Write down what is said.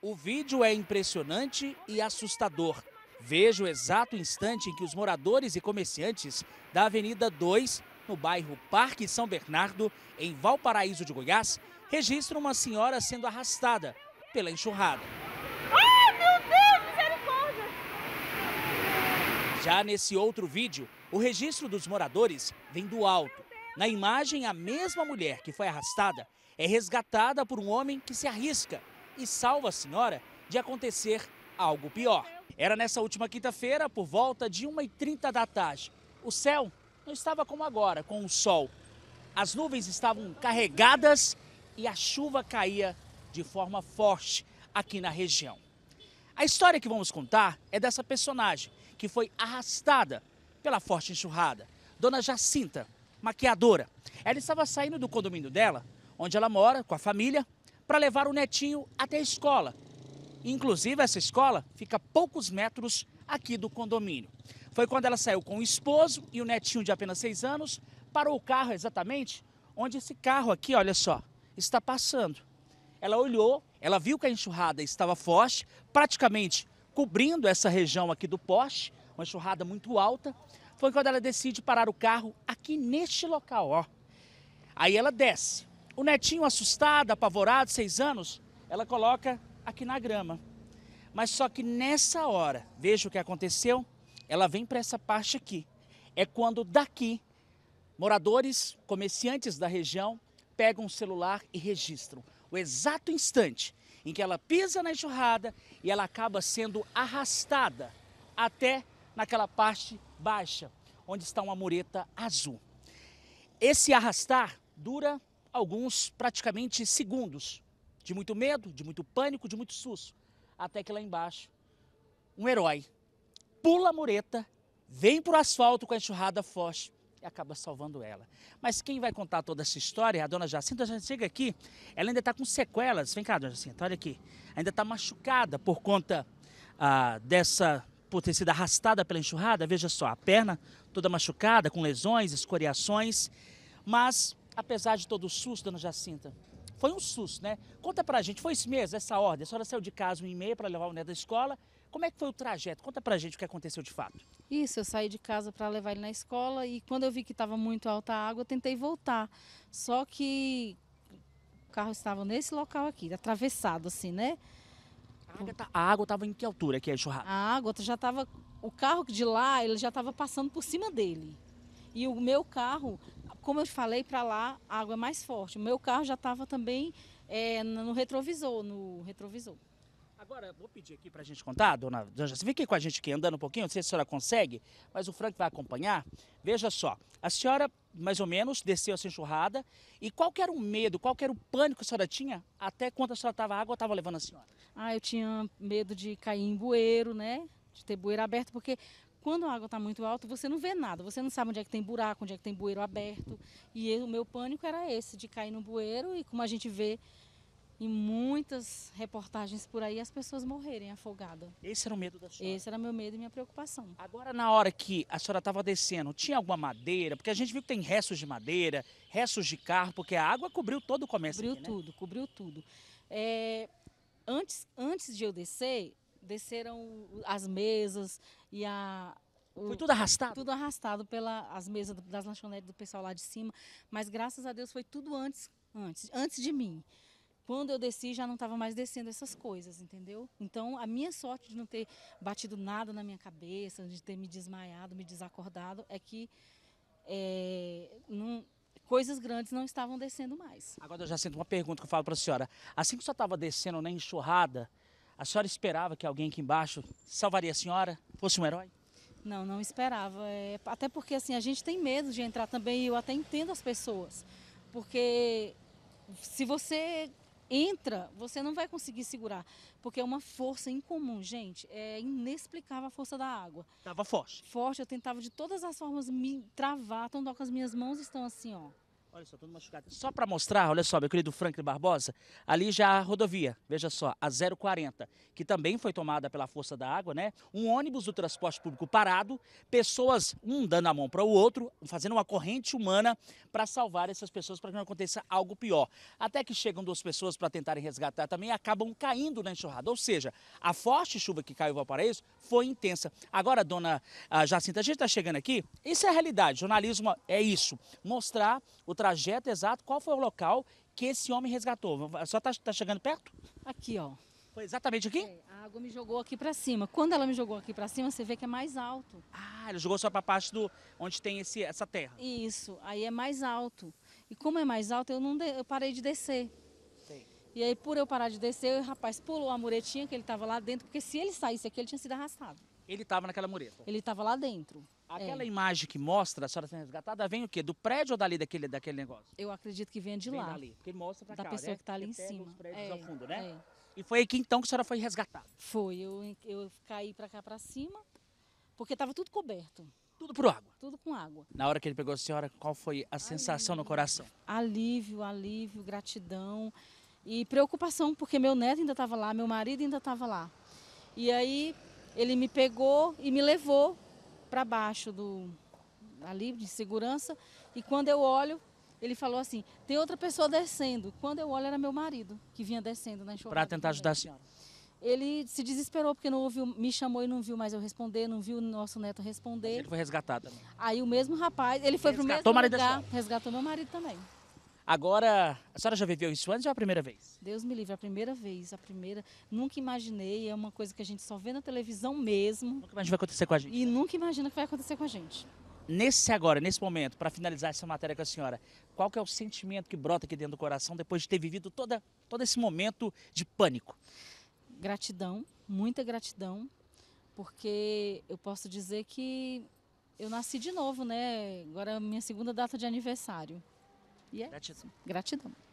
O vídeo é impressionante e assustador. Veja o exato instante em que os moradores e comerciantes da Avenida 2, no bairro Parque São Bernardo, em Valparaíso de Goiás, registram uma senhora sendo arrastada pela enxurrada. Ai, meu Deus, misericórdia! Já nesse outro vídeo, o registro dos moradores vem do alto. Na imagem, a mesma mulher que foi arrastada é resgatada por um homem que se arrisca e salva a senhora de acontecer algo pior. Era nessa última quinta-feira, por volta de 1h30 da tarde. O céu não estava como agora, com o sol. As nuvens estavam carregadas e a chuva caía de forma forte aqui na região. A história que vamos contar é dessa personagem que foi arrastada pela forte enxurrada. Dona Jacinta, maquiadora. Ela estava saindo do condomínio dela, onde ela mora com a família, para levar o netinho até a escola. Inclusive, essa escola fica a poucos metros aqui do condomínio. Foi quando ela saiu com o esposo e o netinho de apenas seis anos, parou o carro exatamente onde esse carro aqui, olha só, está passando. Ela olhou, ela viu que a enxurrada estava forte, praticamente cobrindo essa região aqui do poste, uma enxurrada muito alta. Foi quando ela decide parar o carro aqui neste local, ó. Aí ela desce, o netinho assustado, apavorado, seis anos, ela coloca aqui na grama. Mas só que nessa hora, veja o que aconteceu, ela vem para essa parte aqui. É quando daqui, moradores, comerciantes da região, pegam o celular e registram o exato instante em que ela pisa na enxurrada e ela acaba sendo arrastada até naquela parte baixa, onde está uma mureta azul. Esse arrastar dura alguns praticamente segundos, de muito medo, de muito pânico, de muito susto, até que lá embaixo, um herói pula a mureta, vem para o asfalto com a enxurrada forte e acaba salvando ela. Mas quem vai contar toda essa história é a dona Jacinta. gente chega aqui, ela ainda está com sequelas. Vem cá, dona Jacinta, olha aqui. Ainda está machucada por conta ah, dessa por ter sido arrastada pela enxurrada. Veja só, a perna toda machucada, com lesões, escoriações. Mas apesar de todo o susto, dona Jacinta? Foi um susto, né? Conta pra gente, foi esse mesmo, essa ordem? A senhora saiu de casa um e meia para levar o neto da escola. Como é que foi o trajeto? Conta pra gente o que aconteceu de fato. Isso, eu saí de casa para levar ele na escola e quando eu vi que estava muito alta a água, eu tentei voltar. Só que o carro estava nesse local aqui, atravessado assim, né? A água estava tá, em que altura aqui, a churrasco? A água já estava. O carro de lá, ele já estava passando por cima dele. E o meu carro como eu falei, para lá a água é mais forte. O meu carro já estava também é, no retrovisor, no retrovisor. Agora, vou pedir aqui para a gente contar, dona Janja, você fica aqui com a gente aqui andando um pouquinho, não sei se a senhora consegue, mas o Frank vai acompanhar. Veja só, a senhora mais ou menos desceu essa enxurrada e qual era o medo, qual era o pânico que a senhora tinha até quando a senhora estava água estava levando a senhora? Ah, eu tinha medo de cair em bueiro, né? De ter bueiro aberto, porque quando a água está muito alta, você não vê nada, você não sabe onde é que tem buraco, onde é que tem bueiro aberto. E eu, o meu pânico era esse, de cair no bueiro e como a gente vê em muitas reportagens por aí, as pessoas morrerem afogadas. Esse era o medo da senhora? Esse era meu medo e minha preocupação. Agora, na hora que a senhora estava descendo, tinha alguma madeira? Porque a gente viu que tem restos de madeira, restos de carro, porque a água cobriu todo o comércio Cobriu aqui, né? tudo, cobriu tudo. É, antes, antes de eu descer, desceram as mesas e a. Foi tudo arrastado? Tudo arrastado pelas mesas das lanchonetes do pessoal lá de cima. Mas graças a Deus foi tudo antes, antes, antes de mim quando eu desci já não estava mais descendo essas coisas, entendeu? Então a minha sorte de não ter batido nada na minha cabeça, de ter me desmaiado, me desacordado, é que é, não, coisas grandes não estavam descendo mais. Agora eu já sinto uma pergunta que eu falo para a senhora. Assim que você estava descendo na enxurrada, a senhora esperava que alguém aqui embaixo salvaria a senhora? Fosse um herói? Não, não esperava. É, até porque assim, a gente tem medo de entrar também e eu até entendo as pessoas. Porque se você entra, você não vai conseguir segurar. Porque é uma força incomum, gente. É inexplicável a força da água. Tava forte. Forte, eu tentava de todas as formas me travar, tanto que as minhas mãos estão assim, ó. Olha só, tudo machucado. Só para mostrar, olha só, meu querido Franklin Barbosa, ali já a rodovia, veja só, a 040, que também foi tomada pela força da água, né? Um ônibus do transporte público parado, pessoas, um dando a mão para o outro, fazendo uma corrente humana para salvar essas pessoas para que não aconteça algo pior. Até que chegam duas pessoas para tentarem resgatar também acabam caindo na enxurrada. Ou seja, a forte chuva que caiu em Valparaíso foi intensa. Agora, dona ah, Jacinta, a gente está chegando aqui, isso é a realidade, jornalismo é isso, mostrar o trajeto exato, qual foi o local que esse homem resgatou? Só tá, tá chegando perto? Aqui, ó. Foi exatamente aqui? É, a água me jogou aqui para cima. Quando ela me jogou aqui para cima, você vê que é mais alto. Ah, ela jogou só para parte do onde tem esse, essa terra. Isso, aí é mais alto. E como é mais alto, eu não de, eu parei de descer. E aí, por eu parar de descer, o rapaz pulou a muretinha que ele estava lá dentro, porque se ele saísse aqui, ele tinha sido arrastado. Ele estava naquela mureta. Ele estava lá dentro. Aquela é. imagem que mostra, a senhora sendo resgatada, vem o quê? Do prédio ou dali daquele, daquele negócio? Eu acredito que venha de vem lá. Dali, porque mostra pra da cá, pessoa né? que está ali em cima. é, ao fundo, né? É. E foi aqui então que a senhora foi resgatada? Foi, eu, eu caí para cá para cima, porque estava tudo coberto. Tudo por água? Tudo com água. Na hora que ele pegou a senhora, qual foi a alívio. sensação no coração? Alívio, alívio, gratidão e preocupação, porque meu neto ainda estava lá, meu marido ainda estava lá. E aí ele me pegou e me levou para baixo do ali de segurança. E quando eu olho, ele falou assim: tem outra pessoa descendo. Quando eu olho, era meu marido que vinha descendo na enxurrada. Para tentar ajudar a senhora. Ele se desesperou porque não ouviu, me chamou e não viu mais eu responder, não viu o nosso neto responder. Mas ele foi resgatado também. Aí o mesmo rapaz, ele foi para o mesmo lugar, resgatou meu marido também. Agora, a senhora já viveu isso antes ou é a primeira vez? Deus me livre, é a primeira vez, a primeira. Nunca imaginei, é uma coisa que a gente só vê na televisão mesmo. Nunca imagina que vai acontecer com a gente. E né? nunca imagina que vai acontecer com a gente. Nesse agora, nesse momento, para finalizar essa matéria com a senhora, qual que é o sentimento que brota aqui dentro do coração depois de ter vivido toda, todo esse momento de pânico? Gratidão, muita gratidão, porque eu posso dizer que eu nasci de novo, né? Agora é minha segunda data de aniversário. E é Gratidão. Isso. Gratidão.